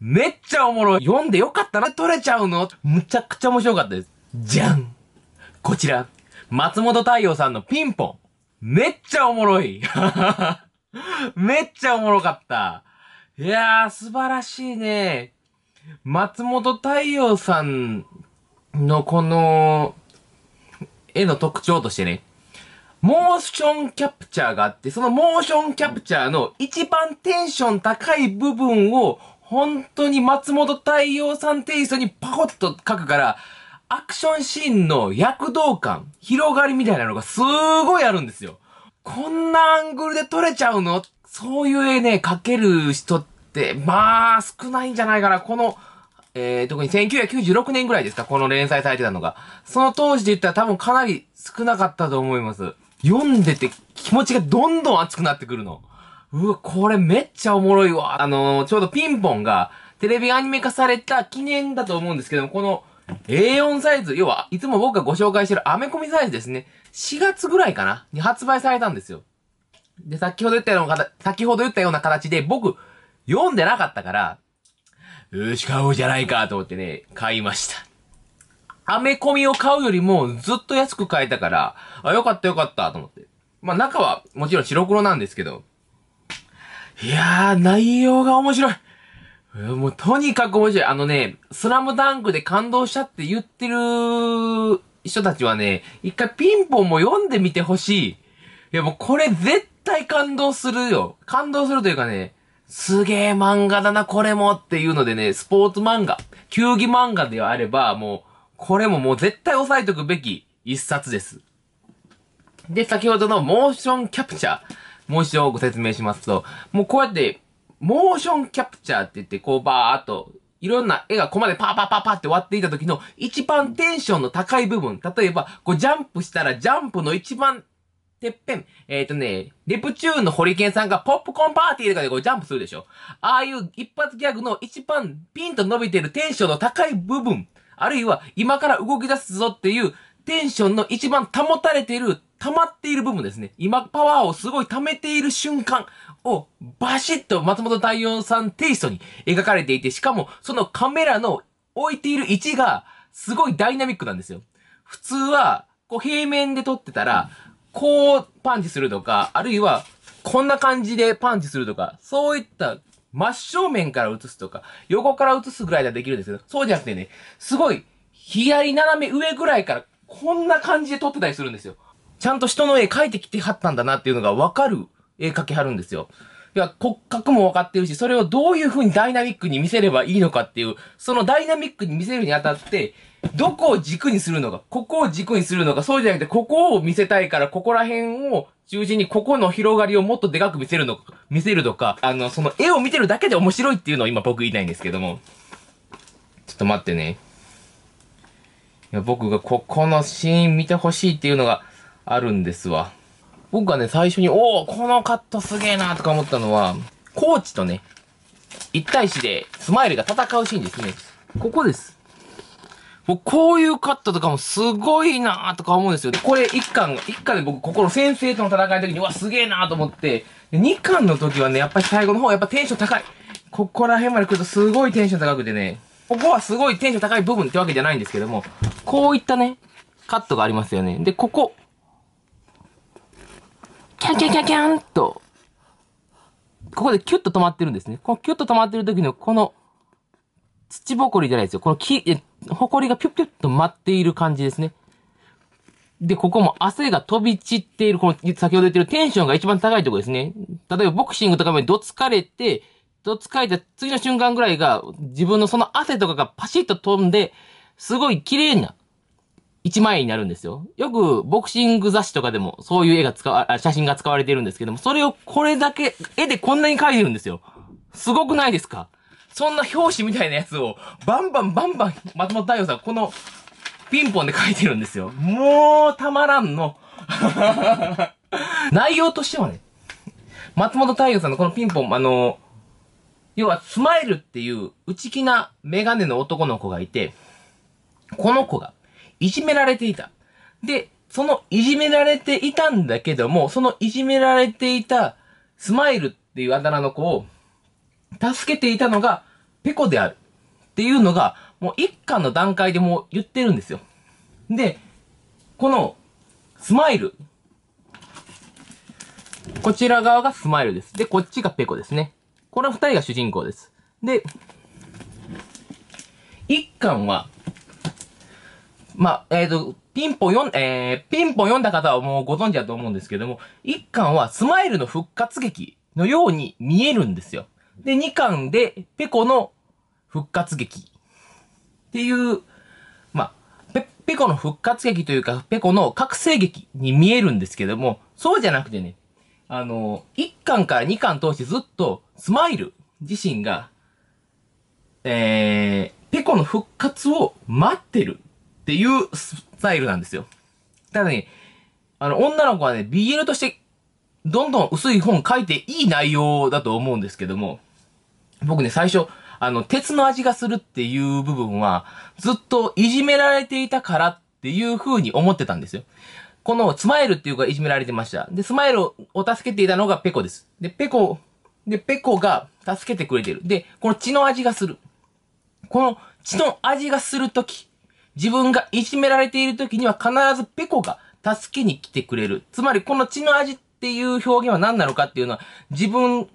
めっちゃおもろい。読んでよかったな、取れちゃうのむちゃくちゃ面白かったです。じゃんこちら、松本太陽さんのピンポン。めっちゃおもろい めっちゃおもろかった。いやー、素晴らしいね。松本太陽さんのこの、絵の特徴としてね、モーションキャプチャーがあって、そのモーションキャプチャーの一番テンション高い部分を本当に松本太陽さんテイストにパコッと書くから、アクションシーンの躍動感、広がりみたいなのがすごいあるんですよ。こんなアングルで撮れちゃうのそういう絵ね、描ける人って、まあ、少ないんじゃないかな。この、えー、特に1996年ぐらいですか、この連載されてたのが。その当時で言ったら多分かなり少なかったと思います。読んでて気持ちがどんどん熱くなってくるの。うわ、これめっちゃおもろいわ。あのー、ちょうどピンポンが、テレビアニメ化された記念だと思うんですけども、この A4 サイズ、要は、いつも僕がご紹介してるアメコミサイズですね。4月ぐらいかなに発売されたんですよ。で、先ほど言ったような、先ほど言ったような形で、僕、読んでなかったから、よし、買おうじゃないかと思ってね、買いました。アメコミを買うよりも、ずっと安く買えたから、あ、よかったよかったと思って。まあ、中は、もちろん白黒なんですけど、いやー、内容が面白い。もうとにかく面白い。あのね、スラムダンクで感動したって言ってる人たちはね、一回ピンポンも読んでみてほしい。いやもうこれ絶対感動するよ。感動するというかね、すげえ漫画だな、これもっていうのでね、スポーツ漫画、球技漫画であれば、もう、これももう絶対押さえとくべき一冊です。で、先ほどのモーションキャプチャー。もう一度ご説明しますと、もうこうやって、モーションキャプチャーって言って、こうバーっと、いろんな絵がここまでパーパーパーパーって割っていた時の一番テンションの高い部分。例えば、こうジャンプしたらジャンプの一番てっぺん、えっ、ー、とね、レプチューンのホリケンさんがポップコーンパーティーとかでこうジャンプするでしょ。ああいう一発ギャグの一番ピンと伸びてるテンションの高い部分、あるいは今から動き出すぞっていうテンションの一番保たれている、溜まっている部分ですね。今、パワーをすごい溜めている瞬間を、バシッと松本太陽さんテイストに描かれていて、しかも、そのカメラの置いている位置が、すごいダイナミックなんですよ。普通は、こう平面で撮ってたら、こうパンチするとか、あるいは、こんな感じでパンチするとか、そういった真正面から映すとか、横から映すぐらいではできるんですけど、そうじゃなくてね、すごい、左斜め上ぐらいからこんな感じで撮ってたりするんですよ。ちゃんと人の絵描いてきてはったんだなっていうのがわかる絵描きはるんですよ。いや、骨格も分かってるし、それをどういう風にダイナミックに見せればいいのかっていう、そのダイナミックに見せるにあたって、どこを軸にするのか、ここを軸にするのか、そうじゃなくて、ここを見せたいから、ここら辺を中心に、ここの広がりをもっとでかく見せるのか、見せるとか、あの、その絵を見てるだけで面白いっていうのを今僕言いたいんですけども。ちょっと待ってね。や僕がここのシーン見てほしいっていうのがあるんですわ。僕がね、最初に、おおこのカットすげえなとか思ったのは、コーチとね、一対一でスマイルが戦うシーンですね。ここです。もうこういうカットとかもすごいなーとか思うんですよ。これ1巻、1巻で僕、ここの先生との戦いの時に、うわ、すげえなーと思って、2巻の時はね、やっぱり最後の方、やっぱテンション高い。ここら辺まで来るとすごいテンション高くてね、ここはすごいテンション高い部分ってわけじゃないんですけども、こういったね、カットがありますよね。で、ここ、キャンキャンキャンキャンと、ここでキュッと止まってるんですね。このキュッと止まってる時のこの、土ぼこりじゃないですよ。この木、え、ほこりがピュッピュッと舞っている感じですね。で、ここも汗が飛び散っている、この先ほど言ってるテンションが一番高いところですね。例えばボクシングとかもどつかれて、それを使て、次の瞬間ぐらいが、自分のその汗とかがパシッと飛んで、すごい綺麗な一枚になるんですよ。よくボクシング雑誌とかでもそういう絵が使わ、写真が使われてるんですけども、それをこれだけ、絵でこんなに描いてるんですよ。すごくないですかそんな表紙みたいなやつを、バンバンバンバン、松本太陽さん、この、ピンポンで描いてるんですよ。もう、たまらんの。内容としてはね、松本太陽さんのこのピンポン、あのー要は、スマイルっていう内気なメガネの男の子がいて、この子がいじめられていた。で、そのいじめられていたんだけども、そのいじめられていたスマイルっていうあだ名の子を助けていたのがペコであるっていうのが、もう一巻の段階でもう言ってるんですよ。で、このスマイル。こちら側がスマイルです。で、こっちがペコですね。この二人が主人公です。で、一巻は、まあ、えっ、ー、と、ピンポン読ん、えー、ピンポン読んだ方はもうご存知だと思うんですけども、一巻はスマイルの復活劇のように見えるんですよ。で、二巻で、ペコの復活劇っていう、まあ、ペ、ペコの復活劇というか、ペコの覚醒劇に見えるんですけども、そうじゃなくてね、あの、1巻から2巻通してずっと、スマイル自身が、えー、ペコの復活を待ってるっていうスタイルなんですよ。ただね、あの、女の子はね、BL として、どんどん薄い本書いていい内容だと思うんですけども、僕ね、最初、あの、鉄の味がするっていう部分は、ずっといじめられていたからっていう風に思ってたんですよ。このスマイルっていうかいじめられてました。で、スマイルを助けていたのがペコです。で、ペコ、で、ペコが助けてくれてる。で、この血の味がする。この血の味がするとき、自分がいじめられているときには必ずペコが助けに来てくれる。つまり、この血の味っていう表現は何なのかっていうのは、自分、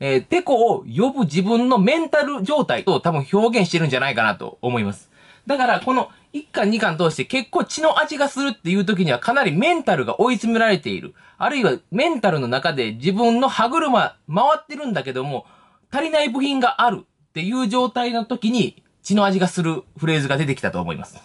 えー、ペコを呼ぶ自分のメンタル状態と多分表現してるんじゃないかなと思います。だから、この1巻2巻通して結構血の味がするっていう時にはかなりメンタルが追い詰められている。あるいはメンタルの中で自分の歯車回ってるんだけども、足りない部品があるっていう状態の時に血の味がするフレーズが出てきたと思います。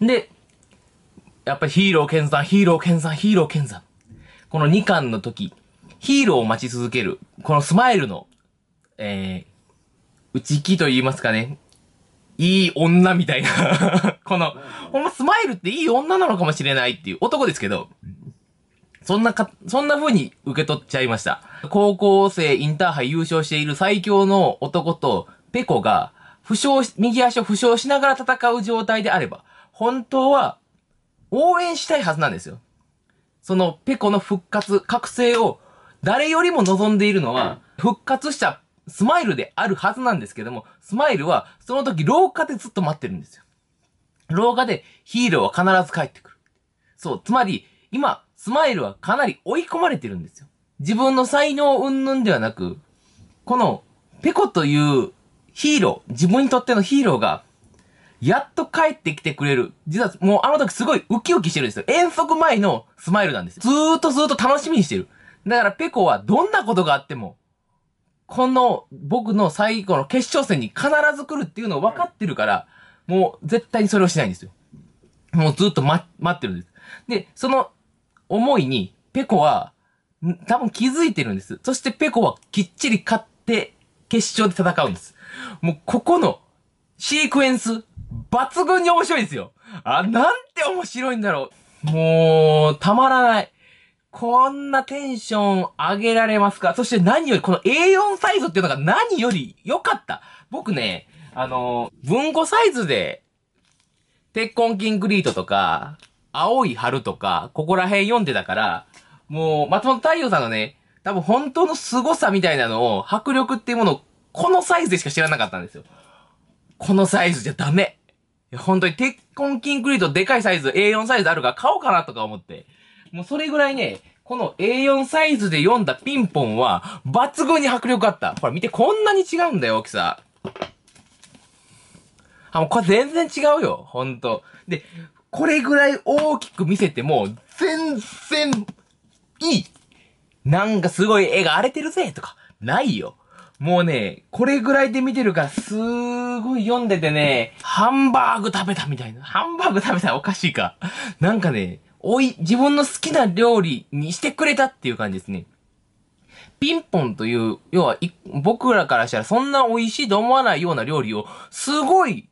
で、やっぱりヒーロー剣山、ヒーロー剣山、ヒーロー剣山。この2巻の時、ヒーローを待ち続ける、このスマイルの、えー、内気と言いますかね、いい女みたいな この、ほんまスマイルっていい女なのかもしれないっていう、男ですけど、そんなか、そんな風に受け取っちゃいました。高校生インターハイ優勝している最強の男と、ペコが、負傷、右足を負傷しながら戦う状態であれば、本当は、応援したいはずなんですよ。その、ペコの復活、覚醒を、誰よりも望んでいるのは、復活したスマイルであるはずなんですけども、スマイルは、その時廊下でずっと待ってるんですよ。廊下でヒーローは必ず帰ってくる。そう、つまり、今、スマイルはかなり追い込まれてるんですよ。自分の才能云々ではなく、この、ペコというヒーロー、自分にとってのヒーローが、やっと帰ってきてくれる。実はもうあの時すごいウキウキしてるんですよ。遠足前のスマイルなんですよ。ずーっとずーっと楽しみにしてる。だからペコはどんなことがあっても、この僕の最後の決勝戦に必ず来るっていうのを分かってるから、もう絶対にそれをしないんですよ。もうずっと、ま、待ってるんです。で、その思いに、ペコは、多分気づいてるんです。そしてペコはきっちり勝って、決勝で戦うんです。もうここの、シークエンス、抜群に面白いですよ。あ、なんて面白いんだろう。もう、たまらない。こんなテンション上げられますかそして何より、この A4 サイズっていうのが何より良かった。僕ね、あの、文庫サイズで、鉄痕キンクリートとか、青い春とか、ここら辺読んでたから、もう、松本太陽さんのね、多分本当の凄さみたいなのを、迫力っていうものを、このサイズでしか知らなかったんですよ。このサイズじゃダメ。本当に鉄痕キンクリートでかいサイズ、A4 サイズあるから買おうかなとか思って。もうそれぐらいね、この A4 サイズで読んだピンポンは、抜群に迫力あった。ほら見て、こんなに違うんだよ、大きさ。あ、もうこれ全然違うよ、ほんと。で、これぐらい大きく見せても、全然、いいなんかすごい絵が荒れてるぜとか、ないよ。もうね、これぐらいで見てるから、すーごい読んでてね、ハンバーグ食べたみたいな。ハンバーグ食べたらおかしいか。なんかね、おい、自分の好きな料理にしてくれたっていう感じですね。ピンポンという、要は、僕らからしたらそんな美味しいと思わないような料理を、すごい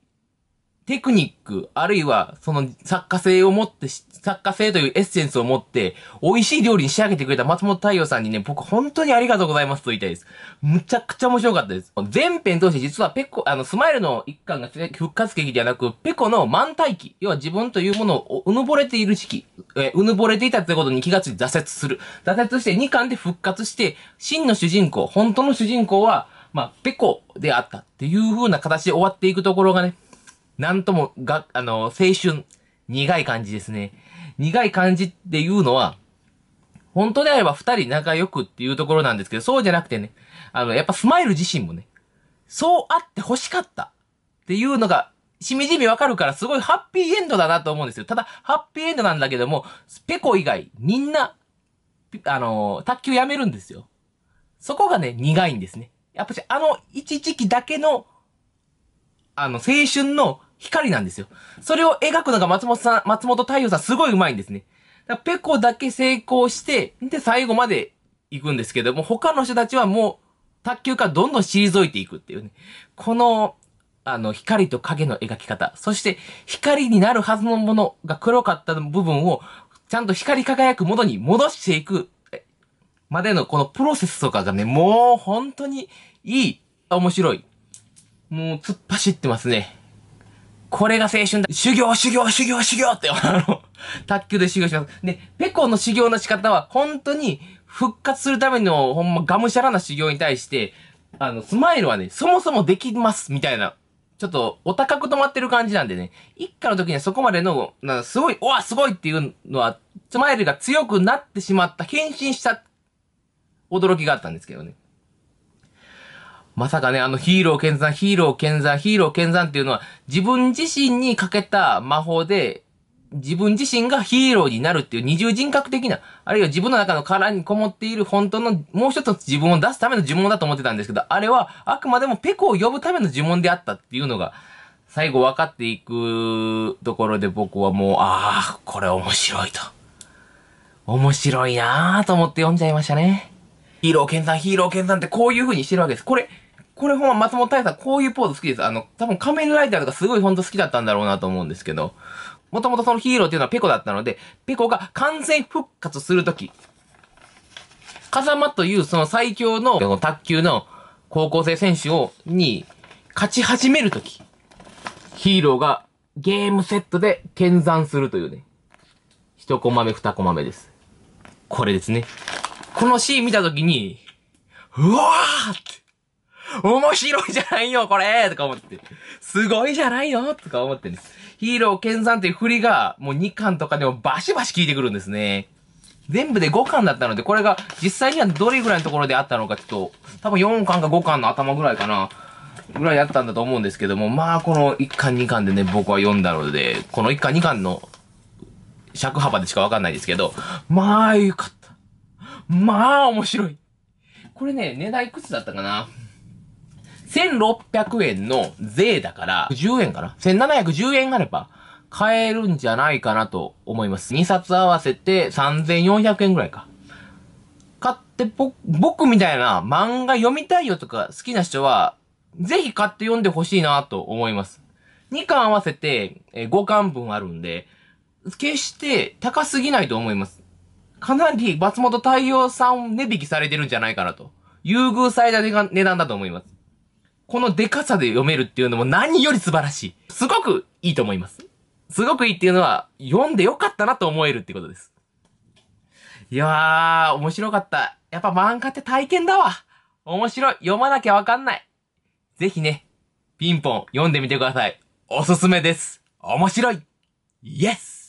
テクニック、あるいは、その作家性を持って、作家性というエッセンスを持って、美味しい料理に仕上げてくれた松本太陽さんにね、僕本当にありがとうございますと言いたいです。むちゃくちゃ面白かったです。前編通して実はペコ、あの、スマイルの一巻が復活劇ではなく、ペコの満待期、要は自分というものをうぬぼれている時期、えうぬぼれていたということに気がついて挫折する。挫折して二巻で復活して、真の主人公、本当の主人公は、まあ、ペコであったっていう風な形で終わっていくところがね、なんとも、が、あの、青春、苦い感じですね。苦い感じっていうのは、本当であれば二人仲良くっていうところなんですけど、そうじゃなくてね、あの、やっぱスマイル自身もね、そうあって欲しかったっていうのが、しみじみわかるから、すごいハッピーエンドだなと思うんですよ。ただ、ハッピーエンドなんだけども、ペコ以外、みんな、あの、卓球やめるんですよ。そこがね、苦いんですね。やっぱし、あの、一時期だけの、あの、青春の光なんですよ。それを描くのが松本さん、松本太陽さんすごい上手いんですね。だペコだけ成功して、で、最後まで行くんですけども、他の人たちはもう、卓球からどんどん退いていくっていうね。この、あの、光と影の描き方。そして、光になるはずのものが黒かった部分を、ちゃんと光り輝くものに戻していく、までのこのプロセスとかがね、もう本当にいい、面白い。もう突っ走ってますね。これが青春だ。修行、修行、修行、修行って、あの、卓球で修行します。で、ペコの修行の仕方は、本当に復活するための、ほんま、がむしゃらな修行に対して、あの、スマイルはね、そもそもできます、みたいな。ちょっと、お高く止まってる感じなんでね。一家の時にはそこまでの、なんかすごい、おわ、すごいっていうのは、スマイルが強くなってしまった、変身した、驚きがあったんですけどね。まさかね、あのヒーロー剣山、ヒーロー剣山、ヒーロー剣山っていうのは自分自身にかけた魔法で自分自身がヒーローになるっていう二重人格的な、あるいは自分の中の殻にこもっている本当のもう一つ自分を出すための呪文だと思ってたんですけど、あれはあくまでもペコを呼ぶための呪文であったっていうのが、最後分かっていくところで僕はもう、ああ、これ面白いと。面白いなぁと思って読んじゃいましたね。ヒーロー剣山、ヒーロー剣山ってこういう風にしてるわけです。これ、これほんま松本大さん、こういうポーズ好きです。あの、多分仮面ライダーとかすごいほんと好きだったんだろうなと思うんですけど、もともとそのヒーローっていうのはペコだったので、ペコが完全復活するとき、風間というその最強の卓球の高校生選手を、に勝ち始めるとき、ヒーローがゲームセットで見算するというね、一コマ目二コマ目です。これですね。このシーン見たときに、うわーって、面白いじゃないよ、これとか思って。すごいじゃないよとか思ってね。ヒーロー剣さんっていう振りが、もう2巻とかでもバシバシ効いてくるんですね。全部で5巻だったので、これが実際にはどれぐらいのところであったのか、ちょっと、多分4巻か5巻の頭ぐらいかな。ぐらいあったんだと思うんですけども、まあこの1巻2巻でね、僕は読んだので、この1巻2巻の尺幅でしかわかんないですけど、まあよかった。まあ面白い。これね、値段いくつだったかな1600円の税だから、10円かな ?1710 円あれば、買えるんじゃないかなと思います。2冊合わせて3400円ぐらいか。買って、ぼ、僕みたいな漫画読みたいよとか好きな人は、ぜひ買って読んでほしいなと思います。2巻合わせて5巻分あるんで、決して高すぎないと思います。かなり松本太陽さん値引きされてるんじゃないかなと。優遇された値段だと思います。このデカさで読めるっていうのも何より素晴らしい。すごくいいと思います。すごくいいっていうのは、読んでよかったなと思えるってことです。いやー、面白かった。やっぱ漫画って体験だわ。面白い。読まなきゃわかんない。ぜひね、ピンポン読んでみてください。おすすめです。面白い。イエス